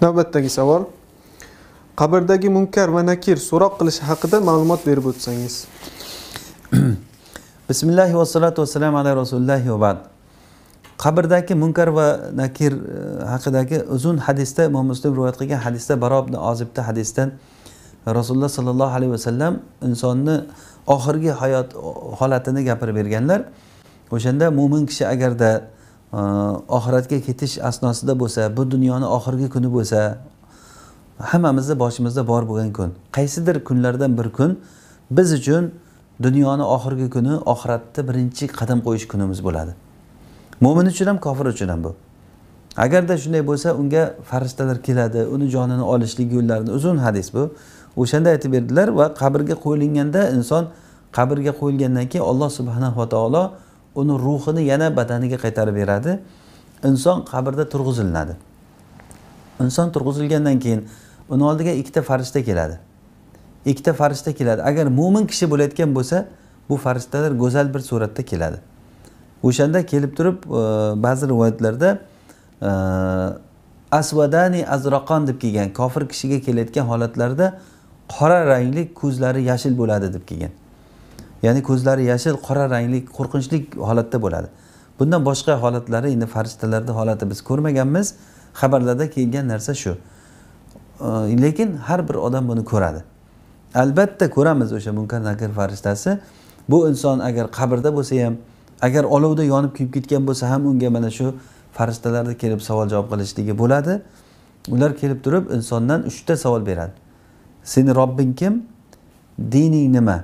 navbatdagi savol qabrdagi munkar va nakir so'roq qilish haqida ma'lumot berib o'tsangiz bismillahi vassalatu vassalam ala rasulillahi va bad qabrdagi munkar va nakir e, haqidagi uzun hadisda imom muslim rivoyat qilgan hadisda barob ozibda hadisdan rasululloh sollallohu alayhi vasallam insonni oxirgi hayot holatini gapirib berganlar o'shanda mo'min kishi agarda oxiratga ketish asnosida bo'lsa bu dunyoni oxirgi kuni bo'lsa hammamizni boshimizda bor bo'lgan kun qaysidir kunlardan bir kun biz uchun dunyoni oxirgi kuni oxiratda birinchi qadam qo'yish kunimiz bo'ladi mo'min uchun ham kofir uchun ham bu agarda shunday bo'lsa unga farishtalar keladi uni jonini olishlik yo'llarini uzun hadis bu o'shanda aytib berdilar va qabrga qo'yilganda inson qabrga qo'yilgandan keyin alloh subhanava taolo uni ruhini yana badaniga qaytarib beradi inson qabrda turg'iziladi inson turg'izilgandan keyin uni oldiga ikkita farishta keladi ikkita farishta keladi agar mo'min kishi bo'layotgan bo'lsa bu farishtalar go'zal bir suratda keladi o'shanda kelib turib e, ba'zi rivoyatlarda e, asvadani azraqon deb kelgan kofir kishiga kelayotgan holatlarda qora rangli ko'zlari yashil bo'ladi deb kelgan ya'ni ko'zlari yashil qora rangli qo'rqinchli holatda bo'ladi bundan boshqa holatlari endi farishtalarni holati biz ko'rmaganmiz xabarlarda kelgan narsa shu lekin har bir odam buni ko'radi albatta ko'ramiz o'sha munkar nakir farishtasi bu inson agar qabrda bo'lsa ham agar olovda yonib kuyib ketgan bo'lsa ham unga mana shu farishtalarni kelib savol javob qilishligi bo'ladi ular kelib turib insondan uchta savol beradi seni robbing kim dining nima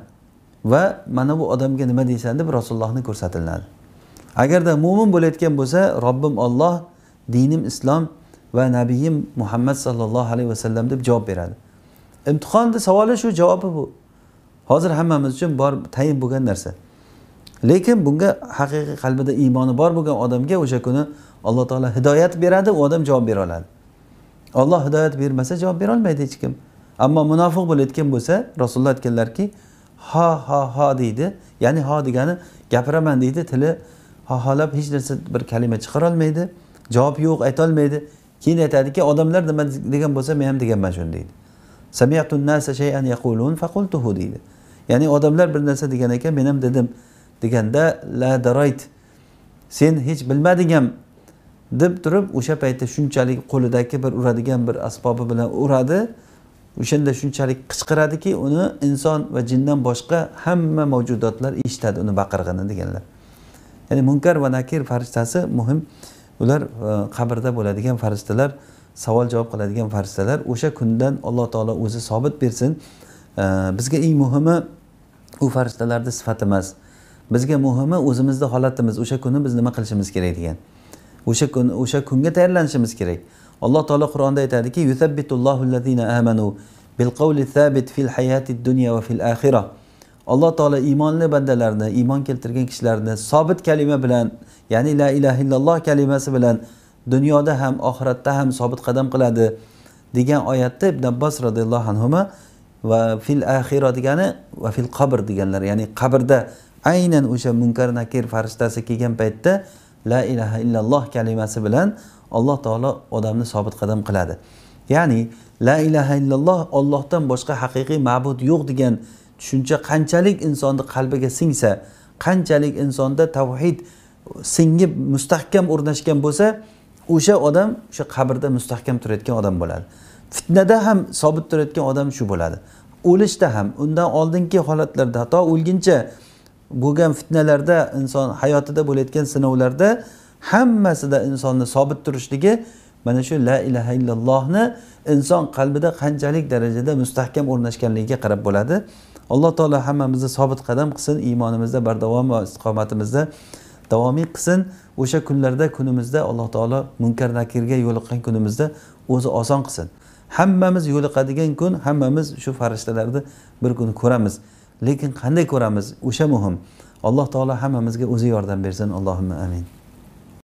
va mana bu odamga nima deysan deb rasulullohni ko'rsatiladi agarda mo'min bo'layotgan bo'lsa robbim olloh dinim islom va nabiyim muhammad sollallohu alayhi vasallam deb javob beradi imtihonni savoli shu javobi bu hozir hammamiz uchun bor tayin bo'lgan narsa lekin bunga haqiqiy qalbida iymoni bor bo'lgan odamga o'sha kuni alloh taolo hidoyat beradi u odam javob bera oladi olloh hidoyat bermasa javob berolmaydi hech kim ammo munofiq bo'layotgan bo'lsa rasululloh aytganlarki ha ha ha deydi ya'ni ha degani gapiraman deydi tili xoholab hech narsa bir kalima chiqarolmaydi javob yo'q aytolmaydi keyin aytadiki odamlar nima degan bo'lsa men ham deganman shuni deydi shay'an yaqulun deydi ya'ni odamlar bir narsa degan ekan men ham dedim deganda la darayt sen hech bilmading ham deb turib o'sha paytda shunchalik qo'lidagi bir uradigan bir asbobi bilan uradi o'shanda shunchalik qichqiradiki uni inson va jindan boshqa hamma mavjudotlar eshitadi uni baqirg'ini deganlar ya'ni munkar va nakir farishtasi muhim ular e, qabrda bo'ladigan farishtalar savol javob qiladigan farishtalar o'sha kundan alloh taolo o'zi sobit bersin e, bizga eng muhimi u farishtalarni sifati emas bizga muhimi o'zimizni holatimiz o'sha kuni biz nima qilishimiz kerak degan o'sha kun o'sha kunga tayyorlanishimiz kerak alloh taolo qur'onda aytadiki amanu fil hayati dunya fil alloh taolo iymonli bandalarni iymon keltirgan kishilarni sobit kalima bilan ya'ni la ilaha illalloh kalimasi bilan dunyoda ham oxiratda ham sobit qadam qiladi degan oyatda ibn abbos roziyallohu anhu va fil axiro degani va fil qabr deganlar ya'ni qabrda aynan o'sha munkar nakir farishtasi kelgan paytda la ilaha illalloh kalimasi bilan alloh taolo odamni sobit qadam qiladi ya'ni la ilaha illalloh ollohdan boshqa haqiqiy ma'bud yo'q degan tushuncha qanchalik insonni qalbiga singsa qanchalik insonda tavhid singib mustahkam o'rnashgan bo'lsa o'sha odam o'sha qabrda mustahkam turayotgan odam bo'ladi fitnada ham sobit turayotgan odam shu bo'ladi o'lishda ham undan oldingi holatlarda hatto o'lguncha bo'lgan fitnalarda inson hayotida bo'layotgan sinovlarda hammasida insonni sobit turishligi mana shu la ilaha illallohni inson qalbida qanchalik darajada mustahkam o'rnashganligiga qarab bo'ladi alloh taolo hammamizni sobit qadam qilsin iymonimizda bardavom va istiqomatimizda davomiy qilsin o'sha kunlarda kunimizda alloh taolo munkar nakirga yo'liqqan kunimizda o'zi oson qilsin hammamiz yo'liqadigan kun hammamiz shu farishtalarni bir kuni ko'ramiz lekin qanday ko'ramiz o'sha muhim alloh taolo hammamizga o'zi yordam bersin allohimma amin